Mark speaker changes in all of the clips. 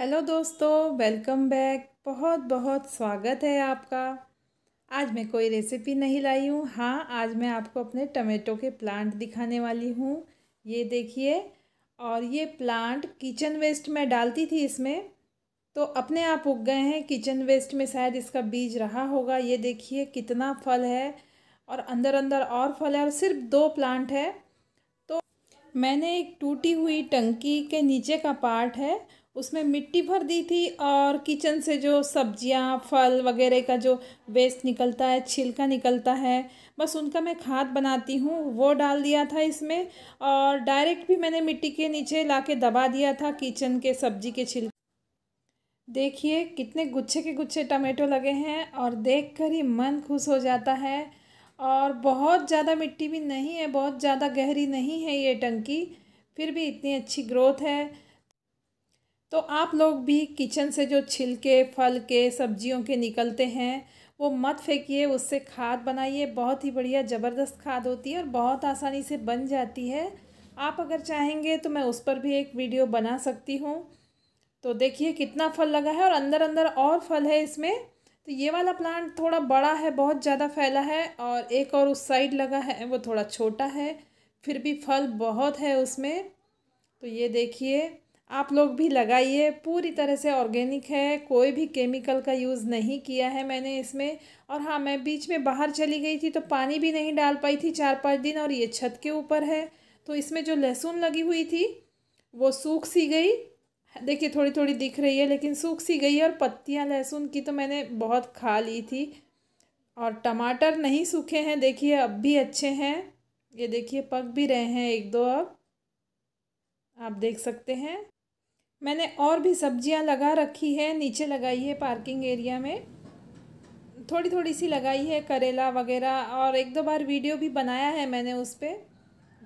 Speaker 1: hello दोस्तों welcome back बहुत बहुत स्वागत है आपका आज मैं कोई रेसिपी नहीं लाई हूँ हाँ आज मैं आपको अपने टमेटो के प्लांट दिखाने वाली हूँ ये देखिए और ये प्लांट किचन वेस्ट में डालती थी इसमें तो अपने आप उग गए हैं किचन वेस्ट में शायद इसका बीज रहा होगा ये देखिए कितना फल है और अंदर अंदर और फल है और सिर्फ दो प्लांट है तो मैंने एक टूटी हुई टंकी के नीचे का पार्ट है उसमें मिट्टी भर दी थी और किचन से जो सब्जियां फल वगैरह का जो वेस्ट निकलता है छिलका निकलता है बस उनका मैं खाद बनाती हूँ वो डाल दिया था इसमें और डायरेक्ट भी मैंने मिट्टी के नीचे ला के दबा दिया था किचन के सब्जी के छिलके देखिए कितने गुच्छे के गुच्छे टमाटो लगे हैं और देख ही मन खुश हो जाता है और बहुत ज़्यादा मिट्टी भी नहीं है बहुत ज़्यादा गहरी नहीं है ये टंकी फिर भी इतनी अच्छी ग्रोथ है तो आप लोग भी किचन से जो छिलके फल के सब्जियों के निकलते हैं वो मत फेंकिए उससे खाद बनाइए बहुत ही बढ़िया ज़बरदस्त खाद होती है और बहुत आसानी से बन जाती है आप अगर चाहेंगे तो मैं उस पर भी एक वीडियो बना सकती हूँ तो देखिए कितना फल लगा है और अंदर अंदर और फल है इसमें तो ये वाला प्लांट थोड़ा बड़ा है बहुत ज़्यादा फैला है और एक और उस साइड लगा है वो थोड़ा छोटा है फिर भी फल बहुत है उसमें तो ये देखिए आप लोग भी लगाइए पूरी तरह से ऑर्गेनिक है कोई भी केमिकल का यूज़ नहीं किया है मैंने इसमें और हाँ मैं बीच में बाहर चली गई थी तो पानी भी नहीं डाल पाई थी चार पाँच दिन और ये छत के ऊपर है तो इसमें जो लहसुन लगी हुई थी वो सूख सी गई देखिए थोड़ी थोड़ी दिख रही है लेकिन सूख सी गई है और पत्तियाँ लहसुन की तो मैंने बहुत खा ली थी और टमाटर नहीं सूखे हैं देखिए अब भी अच्छे हैं ये देखिए पक भी रहे हैं एक दो अब आप देख सकते हैं मैंने और भी सब्जियां लगा रखी है नीचे लगाई है पार्किंग एरिया में थोड़ी थोड़ी सी लगाई है करेला वगैरह और एक दो बार वीडियो भी बनाया है मैंने उस पर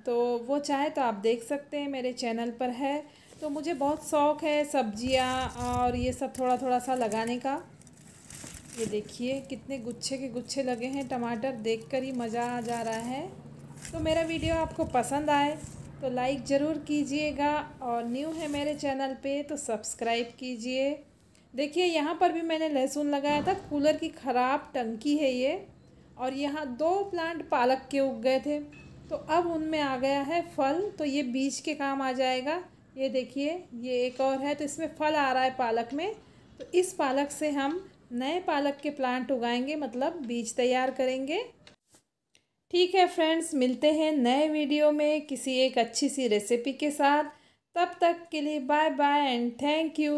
Speaker 1: तो वो चाहे तो आप देख सकते हैं मेरे चैनल पर है तो मुझे बहुत शौक़ है सब्जियां और ये सब थोड़ा थोड़ा सा लगाने का ये देखिए कितने गुच्छे के गुच्छे लगे हैं टमाटर देखकर ही मज़ा आ जा रहा है तो मेरा वीडियो आपको पसंद आए तो लाइक ज़रूर कीजिएगा और न्यू है मेरे चैनल पे तो सब्सक्राइब कीजिए देखिए यहाँ पर भी मैंने लहसुन लगाया था कूलर की ख़राब टंकी है ये और यहाँ दो प्लांट पालक के उग गए थे तो अब उनमें आ गया है फल तो ये बीज के काम आ जाएगा ये देखिए ये एक और है तो इसमें फल आ रहा है पालक में तो इस पालक से हम नए पालक के प्लांट उगाएंगे मतलब बीज तैयार करेंगे ठीक है फ्रेंड्स मिलते हैं नए वीडियो में किसी एक अच्छी सी रेसिपी के साथ तब तक के लिए bye bye and thank you